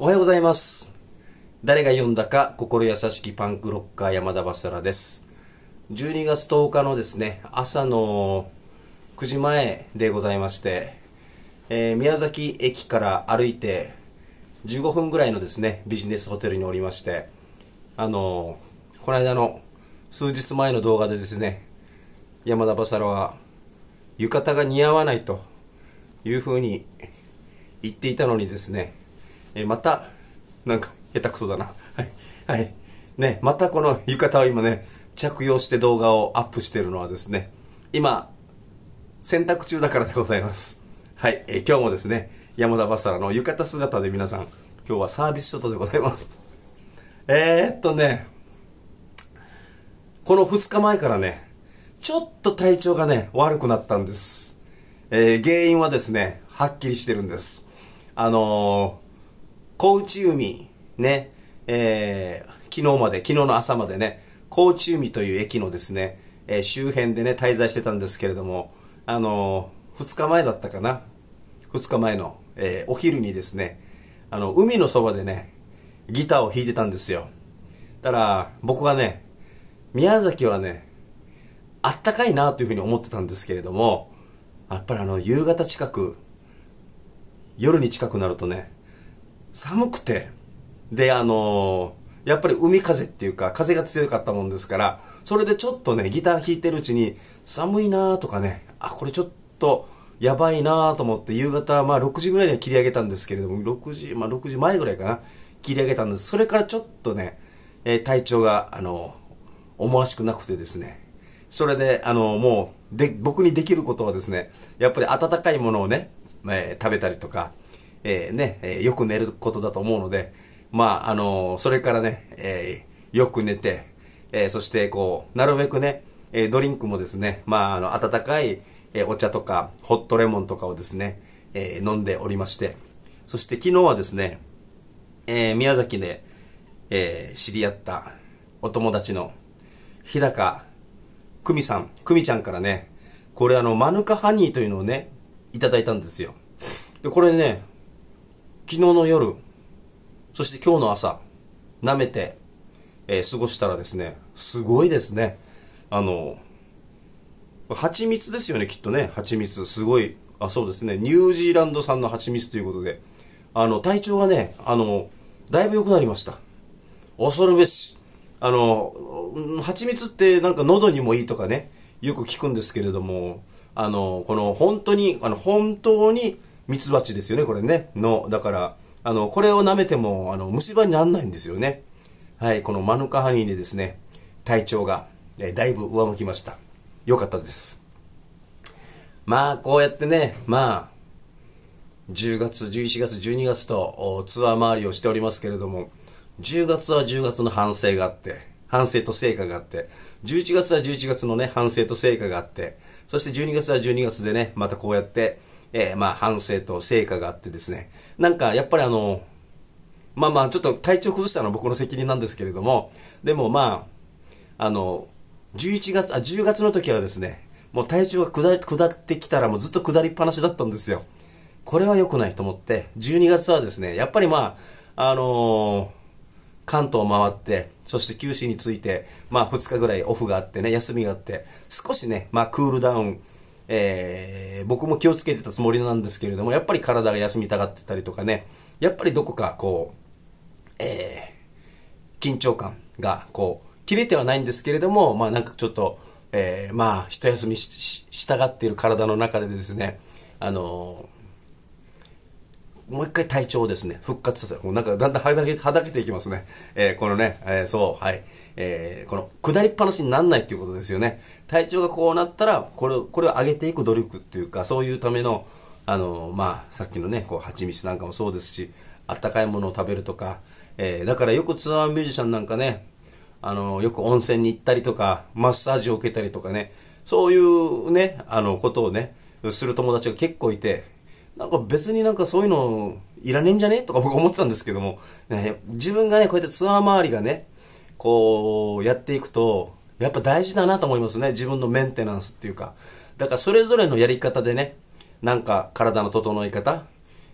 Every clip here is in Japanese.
おはようございます。誰が読んだか、心優しきパンクロッカー山田バサラです。12月10日のですね、朝の9時前でございまして、えー、宮崎駅から歩いて15分ぐらいのですね、ビジネスホテルにおりまして、あのー、この間の数日前の動画でですね、山田バサラは浴衣が似合わないというふうに言っていたのにですね、えー、また、なんか、下手くそだな。はい。はい。ね、またこの浴衣を今ね、着用して動画をアップしてるのはですね、今、洗濯中だからでございます。はい。えー、今日もですね、山田バサラの浴衣姿で皆さん、今日はサービスショットでございます。えー、っとね、この2日前からね、ちょっと体調がね、悪くなったんです。えー、原因はですね、はっきりしてるんです。あのー高知海、ね、えー、昨日まで、昨日の朝までね、高知海という駅のですね、えー、周辺でね、滞在してたんですけれども、あのー、2日前だったかな。2日前の、えー、お昼にですね、あの、海のそばでね、ギターを弾いてたんですよ。たら、僕はね、宮崎はね、あったかいなというふうに思ってたんですけれども、やっぱりあの、夕方近く、夜に近くなるとね、寒くて、で、あのー、やっぱり海風っていうか、風が強かったもんですから、それでちょっとね、ギター弾いてるうちに、寒いなーとかね、あ、これちょっと、やばいなーと思って、夕方、まあ6時ぐらいには切り上げたんですけれども、6時、まあ6時前ぐらいかな、切り上げたんです。それからちょっとね、えー、体調が、あの思わしくなくてですね、それで、あのもう、で、僕にできることはですね、やっぱり温かいものをね、え食べたりとか、えー、ね、えー、よく寝ることだと思うので、まあ、あのー、それからね、えー、よく寝て、えー、そしてこう、なるべくね、えー、ドリンクもですね、まあ、あの、温かい、えー、お茶とか、ホットレモンとかをですね、えー、飲んでおりまして、そして昨日はですね、えー、宮崎で、えー、知り合ったお友達の日高久美さん、久美ちゃんからね、これあの、マヌカハニーというのをね、いただいたんですよ。で、これね、昨日の夜、そして今日の朝、舐めて、えー、過ごしたらですね、すごいですね。あの、蜂蜜ですよね、きっとね。蜂蜜。すごい。あ、そうですね。ニュージーランド産の蜂蜜ということで。あの、体調がね、あの、だいぶ良くなりました。恐るべし。あの、蜂蜜ってなんか喉にもいいとかね、よく聞くんですけれども、あの、この本当に、あの、本当にミツバチですよね、これね。の、だから、あの、これを舐めても、あの、虫歯にならないんですよね。はい、このマヌカハニーでですね、体調が、えだいぶ上向きました。よかったです。まあ、こうやってね、まあ、10月、11月、12月とツアー回りをしておりますけれども、10月は10月の反省があって、反省と成果があって、11月は11月のね、反省と成果があって、そして12月は12月でね、またこうやって、えー、まあ反省と成果があってですね、なんかやっぱりあの、まあまあちょっと体調崩したのは僕の責任なんですけれども、でもまあ、あの、11月、あ、10月の時はですね、もう体調が下下ってきたらもうずっと下りっぱなしだったんですよ。これは良くないと思って、12月はですね、やっぱりまあ、あのー関東を回って、そして九州について、まあ2日ぐらいオフがあってね、休みがあって、少しね、まあクールダウン、えー、僕も気をつけてたつもりなんですけれども、やっぱり体が休みたがってたりとかね、やっぱりどこかこう、えー、緊張感がこう、切れてはないんですけれども、まあなんかちょっと、えー、まあ一休みしたがっている体の中でですね、あのーもう一回体調をですね、復活させる。もうなんかだんだんはだけ、はだけていきますね。えー、このね、えー、そう、はい。えー、この、下りっぱなしになんないっていうことですよね。体調がこうなったら、これを、これを上げていく努力っていうか、そういうための、あの、まあ、さっきのね、こう、蜂蜜なんかもそうですし、あったかいものを食べるとか、えー、だからよくツアーミュージシャンなんかね、あの、よく温泉に行ったりとか、マッサージを受けたりとかね、そういうね、あの、ことをね、する友達が結構いて、なんか別になんかそういうのいらねえんじゃねとか僕思ってたんですけども、ね、自分がね、こうやってツアー周りがね、こうやっていくと、やっぱ大事だなと思いますね。自分のメンテナンスっていうか。だからそれぞれのやり方でね、なんか体の整え方、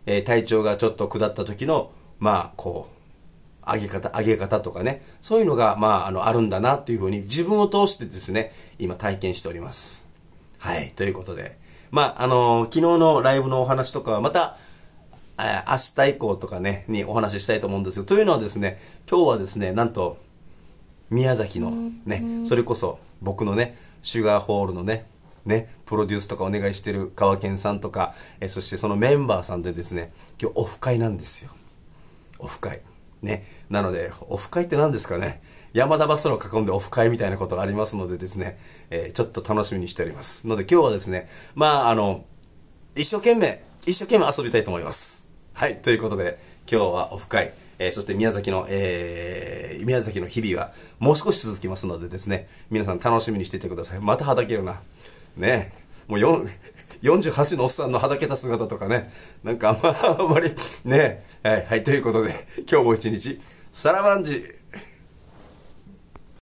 えー、体調がちょっと下った時の、まあ、こう、上げ方、上げ方とかね、そういうのが、まあ、あの、あるんだなっていうふうに自分を通してですね、今体験しております。はい、ということで。まあ、あのー、昨日のライブのお話とかはまた、明日以降とかね、にお話ししたいと思うんですよ。というのはですね、今日はですね、なんと、宮崎のね、それこそ僕のね、シュガーホールのね、ね、プロデュースとかお願いしてる川健さんとか、えそしてそのメンバーさんでですね、今日オフ会なんですよ。オフ会。ね。なので、オフ会って何ですかね。山田バスロを囲んでオフ会みたいなことがありますのでですね、えー、ちょっと楽しみにしております。ので今日はですね、まあ、あの、一生懸命、一生懸命遊びたいと思います。はい。ということで、今日はオフ会、えー、そして宮崎の、えー、宮崎の日々がもう少し続きますのでですね、皆さん楽しみにしていてください。またはだけるな。ね。もう4、48のおっさんのはだけた姿とかね、なんかあんまりね、はい、はい、ということで、今日も一日、さらバンジ